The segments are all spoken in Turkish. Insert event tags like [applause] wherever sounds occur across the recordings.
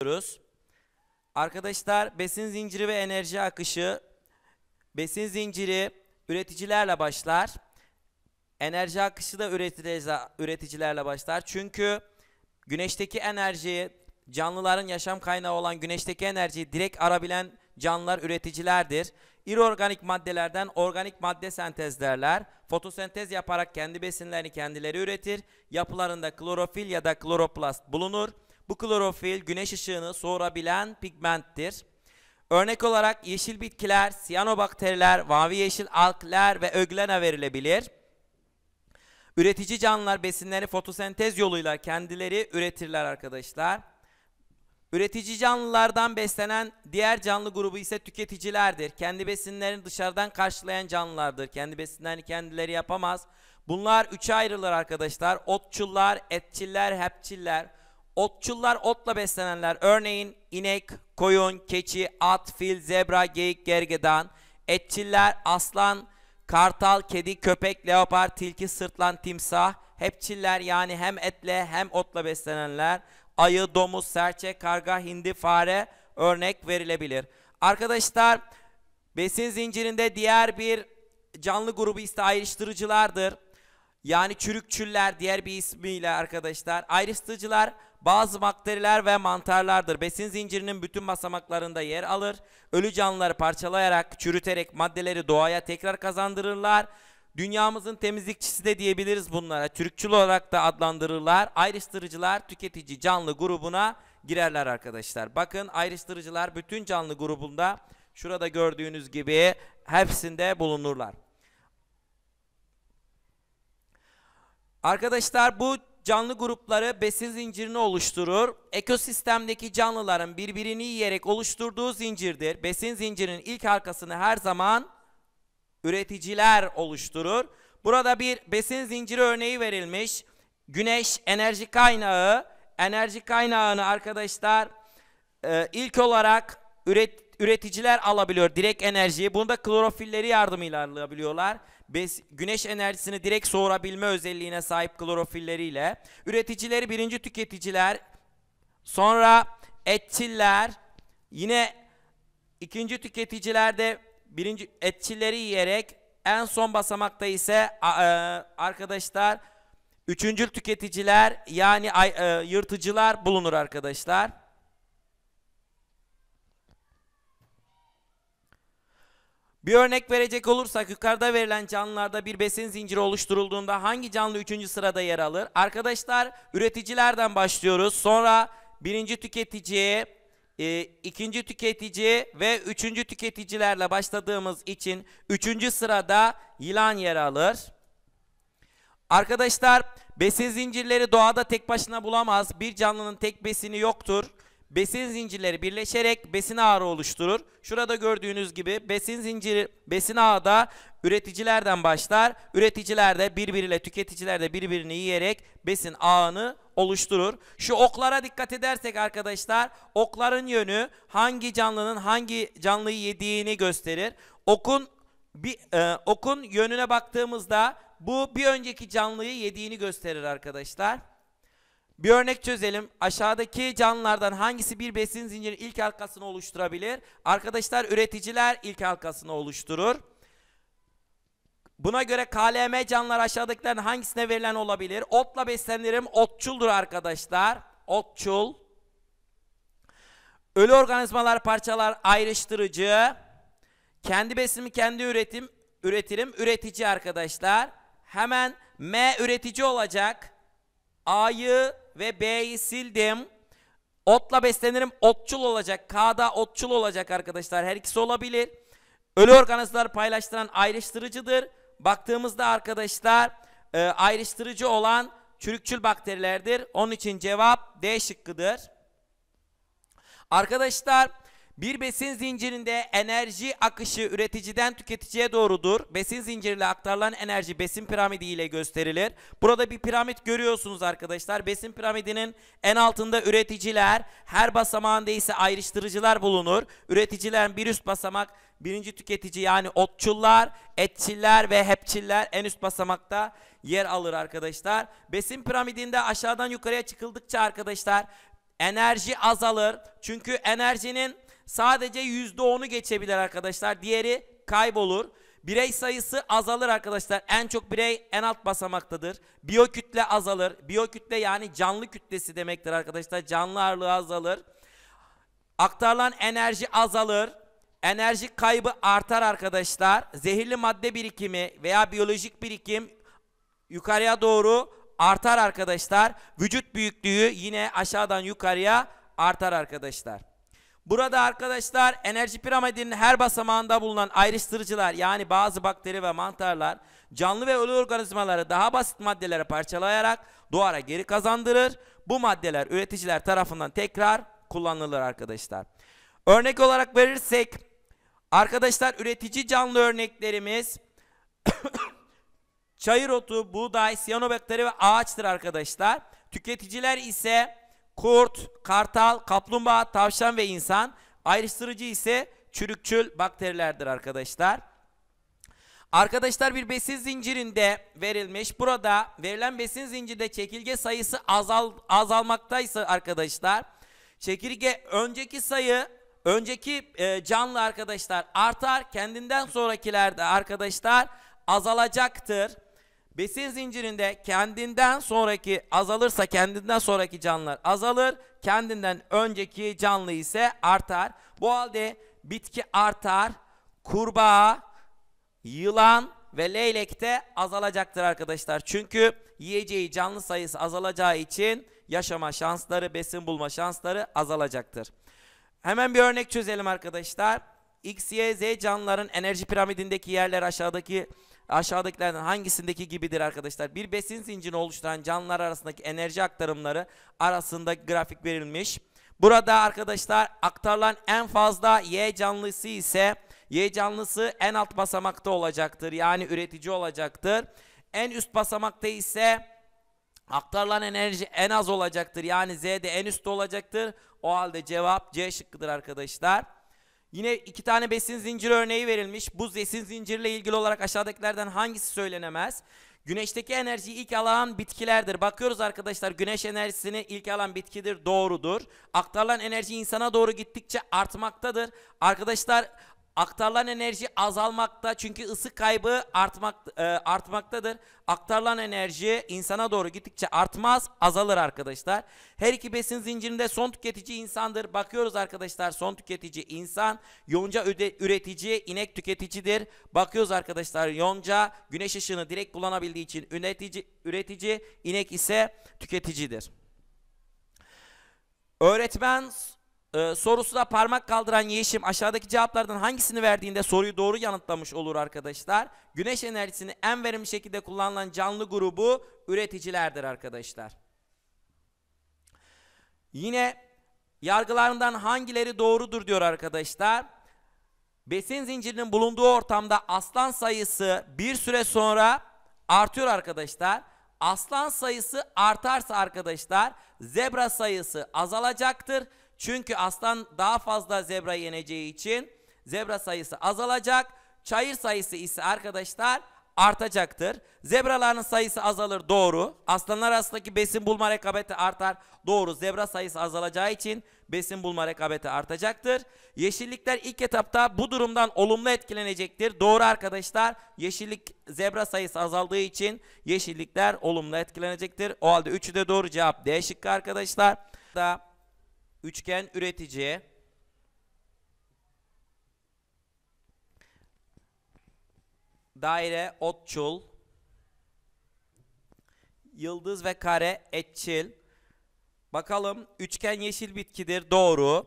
diyoruz. Arkadaşlar besin zinciri ve enerji akışı besin zinciri üreticilerle başlar. Enerji akışı da üreticilerle başlar. Çünkü güneşteki enerjiyi canlıların yaşam kaynağı olan güneşteki enerjiyi direkt arabilen canlılar üreticilerdir. İrorganik maddelerden organik madde sentezlerler. Fotosentez yaparak kendi besinlerini kendileri üretir. Yapılarında klorofil ya da kloroplast bulunur. Bu klorofil güneş ışığını soğurabilen pigmenttir. Örnek olarak yeşil bitkiler, siyanobakteriler, mavi yeşil alkler ve öglena verilebilir. Üretici canlılar besinleri fotosentez yoluyla kendileri üretirler arkadaşlar. Üretici canlılardan beslenen diğer canlı grubu ise tüketicilerdir. Kendi besinlerini dışarıdan karşılayan canlılardır. Kendi besinlerini kendileri yapamaz. Bunlar üçe ayrılır arkadaşlar. Otçullar, etçiller, hepçiller. Otçullar otla beslenenler örneğin inek, koyun, keçi, at, fil, zebra, geyik, gergedan. Etçiller aslan, kartal, kedi, köpek, leopar, tilki, sırtlan, timsah. Hepçiller yani hem etle hem otla beslenenler. Ayı, domuz, serçe, karga, hindi, fare örnek verilebilir. Arkadaşlar besin zincirinde diğer bir canlı grubu ise ayrıştırıcılardır. Yani çürükçüller diğer bir ismiyle arkadaşlar. Ayrıştırıcılar bazı bakteriler ve mantarlardır. Besin zincirinin bütün basamaklarında yer alır. Ölü canlıları parçalayarak, çürüterek maddeleri doğaya tekrar kazandırırlar. Dünyamızın temizlikçisi de diyebiliriz bunlara. Türkçül olarak da adlandırırlar. Ayrıştırıcılar tüketici canlı grubuna girerler arkadaşlar. Bakın ayrıştırıcılar bütün canlı grubunda şurada gördüğünüz gibi hepsinde bulunurlar. Arkadaşlar bu canlı grupları besin zincirini oluşturur. Ekosistemdeki canlıların birbirini yiyerek oluşturduğu zincirdir. Besin zincirinin ilk arkasını her zaman üreticiler oluşturur. Burada bir besin zinciri örneği verilmiş. Güneş enerji kaynağı. Enerji kaynağını arkadaşlar e, ilk olarak üret, üreticiler alabiliyor direkt enerjiyi. Bunu da klorofilleri yardımıyla alabiliyorlar. Biz güneş enerjisini direkt soğurabilme özelliğine sahip klorofilleriyle. Üreticileri birinci tüketiciler, sonra etçiller, yine ikinci tüketiciler de birinci etçileri yiyerek en son basamakta ise e, arkadaşlar üçüncü tüketiciler yani e, yırtıcılar bulunur arkadaşlar. Bir örnek verecek olursak yukarıda verilen canlılarda bir besin zinciri oluşturulduğunda hangi canlı 3. sırada yer alır? Arkadaşlar üreticilerden başlıyoruz. Sonra birinci tüketici, e, ikinci tüketici ve üçüncü tüketicilerle başladığımız için üçüncü sırada yılan yer alır. Arkadaşlar besin zincirleri doğada tek başına bulamaz. Bir canlının tek besini yoktur besin zincirleri birleşerek besin ağrı oluşturur. Şurada gördüğünüz gibi besin zinciri besin ağı da üreticilerden başlar. Üreticiler de birbiriyle tüketiciler de birbirini yiyerek besin ağını oluşturur. Şu oklara dikkat edersek arkadaşlar okların yönü hangi canlının hangi canlıyı yediğini gösterir. Okun bir, e, okun yönüne baktığımızda bu bir önceki canlıyı yediğini gösterir arkadaşlar. Bir örnek çözelim. Aşağıdaki canlılardan hangisi bir besin zinciri ilk halkasını oluşturabilir? Arkadaşlar üreticiler ilk halkasını oluşturur. Buna göre KLM canlılar aşağıdakilerden hangisine verilen olabilir? Otla beslenirim. Otçuldur arkadaşlar. Otçul. Ölü organizmalar parçalar ayrıştırıcı. Kendi besimi kendi üretim, üretirim. Üretici arkadaşlar. Hemen M üretici olacak. A'yı ve B'yi sildim. Otla beslenirim. Otçul olacak. K'da otçul olacak arkadaşlar. Her ikisi olabilir. Ölü organızlar paylaştıran ayrıştırıcıdır. Baktığımızda arkadaşlar e, ayrıştırıcı olan çürükçül bakterilerdir. Onun için cevap D şıkkıdır. Arkadaşlar bir besin zincirinde enerji akışı üreticiden tüketiciye doğrudur. Besin zinciriyle aktarılan enerji besin piramidi ile gösterilir. Burada bir piramit görüyorsunuz arkadaşlar. Besin piramidinin en altında üreticiler, her basamağında ise ayrıştırıcılar bulunur. Üreticilerin bir üst basamak birinci tüketici yani otçullar, etçiller ve hepçiller en üst basamakta yer alır arkadaşlar. Besin piramidinde aşağıdan yukarıya çıkıldıkça arkadaşlar enerji azalır. Çünkü enerjinin sadece %10'u geçebilir arkadaşlar. Diğeri kaybolur. Birey sayısı azalır arkadaşlar. En çok birey en alt basamaktadır. Biyokütle azalır. Biyokütle yani canlı kütlesi demektir arkadaşlar. Canlı ağırlığı azalır. Aktarılan enerji azalır. Enerji kaybı artar arkadaşlar. Zehirli madde birikimi veya biyolojik birikim yukarıya doğru artar arkadaşlar. Vücut büyüklüğü yine aşağıdan yukarıya artar arkadaşlar. Burada arkadaşlar enerji piramidinin her basamağında bulunan ayrıştırıcılar yani bazı bakteri ve mantarlar canlı ve ölü organizmaları daha basit maddelere parçalayarak duvara geri kazandırır. Bu maddeler üreticiler tarafından tekrar kullanılır arkadaşlar. Örnek olarak verirsek arkadaşlar üretici canlı örneklerimiz [coughs] çayır otu, buğday, siyanobakteri ve ağaçtır arkadaşlar. Tüketiciler ise kurt, kartal, kaplumbağa, tavşan ve insan. Ayrıştırıcı ise çürükçül bakterilerdir arkadaşlar. Arkadaşlar bir besin zincirinde verilmiş. Burada verilen besin zincirde çekirge sayısı azal, azalmaktaysa arkadaşlar. Çekirge önceki sayı, önceki e, canlı arkadaşlar artar. Kendinden sonrakilerde arkadaşlar azalacaktır. Besin zincirinde kendinden sonraki azalırsa kendinden sonraki canlılar azalır. Kendinden önceki canlı ise artar. Bu halde bitki artar. Kurbağa, yılan ve leylek de azalacaktır arkadaşlar. Çünkü yiyeceği canlı sayısı azalacağı için yaşama şansları, besin bulma şansları azalacaktır. Hemen bir örnek çözelim arkadaşlar. X, Y, Z canlıların enerji piramidindeki yerler aşağıdaki aşağıdakilerden hangisindeki gibidir arkadaşlar? Bir besin zincirini oluşturan canlılar arasındaki enerji aktarımları arasında grafik verilmiş. Burada arkadaşlar aktarılan en fazla Y canlısı ise Y canlısı en alt basamakta olacaktır. Yani üretici olacaktır. En üst basamakta ise aktarılan enerji en az olacaktır. Yani Z'de en üstte olacaktır. O halde cevap C şıkkıdır arkadaşlar. Yine iki tane besin zinciri örneği verilmiş. Bu besin zinciriyle ilgili olarak aşağıdakilerden hangisi söylenemez? Güneşteki enerjiyi ilk alan bitkilerdir. Bakıyoruz arkadaşlar güneş enerjisini ilk alan bitkidir. Doğrudur. Aktarılan enerji insana doğru gittikçe artmaktadır. Arkadaşlar Aktarılan enerji azalmakta çünkü ısı kaybı artmak, e, artmaktadır. Aktarılan enerji insana doğru gittikçe artmaz, azalır arkadaşlar. Her iki besin zincirinde son tüketici insandır. Bakıyoruz arkadaşlar son tüketici insan, yonca öde, üretici, inek tüketicidir. Bakıyoruz arkadaşlar yonca güneş ışığını direkt kullanabildiği için üretici, üretici inek ise tüketicidir. Öğretmen ee, sorusuna parmak kaldıran Yeşim aşağıdaki cevaplardan hangisini verdiğinde soruyu doğru yanıtlamış olur arkadaşlar. Güneş enerjisini en verimli şekilde kullanılan canlı grubu üreticilerdir arkadaşlar. Yine yargılarından hangileri doğrudur diyor arkadaşlar. Besin zincirinin bulunduğu ortamda aslan sayısı bir süre sonra artıyor arkadaşlar. Aslan sayısı artarsa arkadaşlar zebra sayısı azalacaktır. Çünkü aslan daha fazla zebra yeneceği için zebra sayısı azalacak. Çayır sayısı ise arkadaşlar artacaktır. Zebraların sayısı azalır doğru. Aslanlar arasındaki besin bulma rekabeti artar doğru. Zebra sayısı azalacağı için besin bulma rekabeti artacaktır. Yeşillikler ilk etapta bu durumdan olumlu etkilenecektir. Doğru arkadaşlar yeşillik zebra sayısı azaldığı için yeşillikler olumlu etkilenecektir. O halde üçü de doğru cevap D şıkkı arkadaşlar. Da Üçgen üreticiye daire otçul yıldız ve kare etçil bakalım üçgen yeşil bitkidir doğru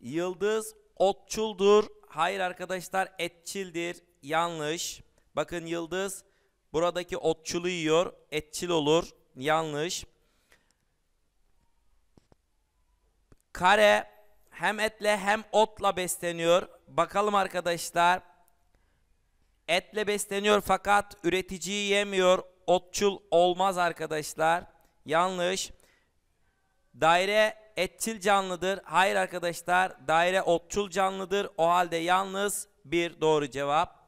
yıldız otçuldur hayır arkadaşlar etçildir yanlış bakın yıldız buradaki otçulu yiyor etçil olur yanlış Kare hem etle hem otla besleniyor. Bakalım arkadaşlar. Etle besleniyor fakat üreticiyi yemiyor. Otçul olmaz arkadaşlar. Yanlış. Daire etçil canlıdır. Hayır arkadaşlar. Daire otçul canlıdır. O halde yalnız bir doğru cevap.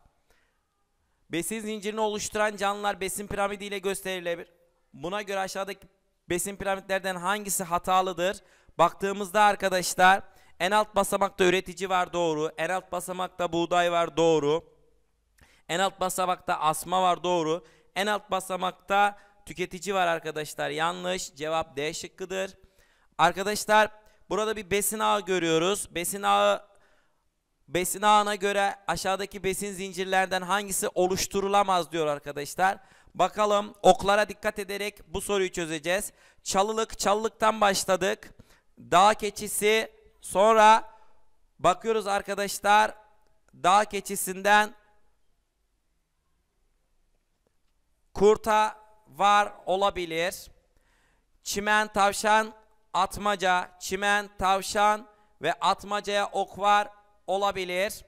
Besin zincirini oluşturan canlılar besin piramidi ile gösterilebilir. Buna göre aşağıdaki besin piramitlerden hangisi hatalıdır? Baktığımızda arkadaşlar en alt basamakta üretici var doğru. En alt basamakta buğday var doğru. En alt basamakta asma var doğru. En alt basamakta tüketici var arkadaşlar. Yanlış. Cevap D şıkkıdır. Arkadaşlar burada bir besin ağı görüyoruz. Besin ağı besin ağına göre aşağıdaki besin zincirlerden hangisi oluşturulamaz diyor arkadaşlar. Bakalım oklara dikkat ederek bu soruyu çözeceğiz. Çalılık, çalılıktan başladık dağ keçisi sonra bakıyoruz arkadaşlar dağ keçisinden kurta var olabilir. Çimen tavşan atmaca, çimen tavşan ve atmacaya ok var olabilir.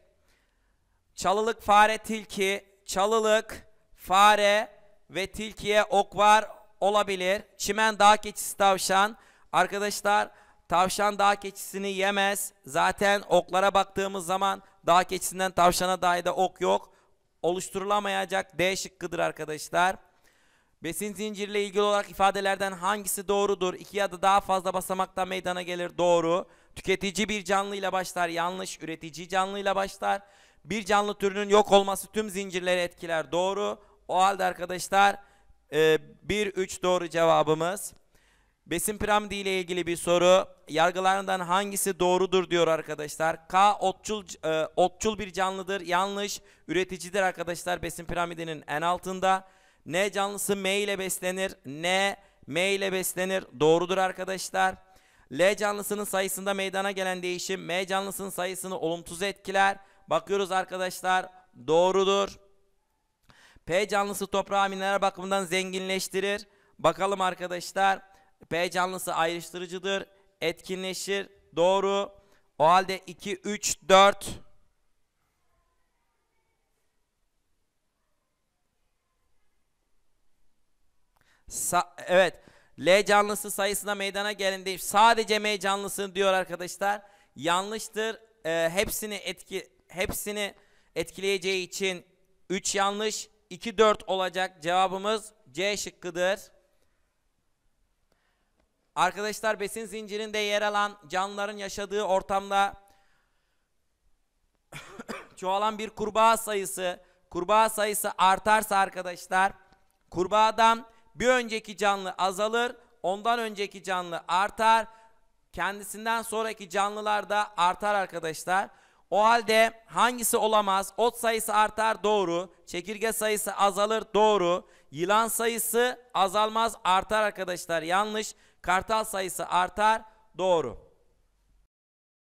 Çalılık fare tilki, çalılık fare ve tilkiye ok var olabilir. Çimen dağ keçisi tavşan. Arkadaşlar Tavşan dağ keçisini yemez. Zaten oklara baktığımız zaman dağ keçisinden tavşana dahi de ok yok. Oluşturulamayacak D şıkkıdır arkadaşlar. Besin zincirle ilgili olarak ifadelerden hangisi doğrudur? İki ya da daha fazla basamakta meydana gelir. Doğru. Tüketici bir canlıyla başlar. Yanlış. Üretici canlıyla başlar. Bir canlı türünün yok olması tüm zincirleri etkiler. Doğru. O halde arkadaşlar 1-3 e, doğru cevabımız. Besin piramidi ile ilgili bir soru. Yargılarından hangisi doğrudur diyor arkadaşlar. K otçul, e, otçul bir canlıdır. Yanlış. Üreticidir arkadaşlar. Besin piramidinin en altında. N canlısı M ile beslenir. N M ile beslenir. Doğrudur arkadaşlar. L canlısının sayısında meydana gelen değişim M canlısının sayısını olumsuz etkiler. Bakıyoruz arkadaşlar. Doğrudur. P canlısı toprağı mineral bakımından zenginleştirir. Bakalım arkadaşlar. B canlısı ayrıştırıcıdır. Etkinleşir. Doğru. O halde 2, 3, 4. Sa evet. L canlısı sayısına meydana gelindi. sadece M canlısı diyor arkadaşlar. Yanlıştır. Ee, hepsini etki hepsini etkileyeceği için 3 yanlış 2 4 olacak cevabımız C şıkkıdır. Arkadaşlar besin zincirinde yer alan canlıların yaşadığı ortamda [coughs] çoğalan bir kurbağa sayısı, kurbağa sayısı artarsa arkadaşlar kurbağadan bir önceki canlı azalır, ondan önceki canlı artar, kendisinden sonraki canlılar da artar arkadaşlar. O halde hangisi olamaz? Ot sayısı artar doğru. Çekirge sayısı azalır doğru. Yılan sayısı azalmaz artar arkadaşlar yanlış. Kartal sayısı artar. Doğru.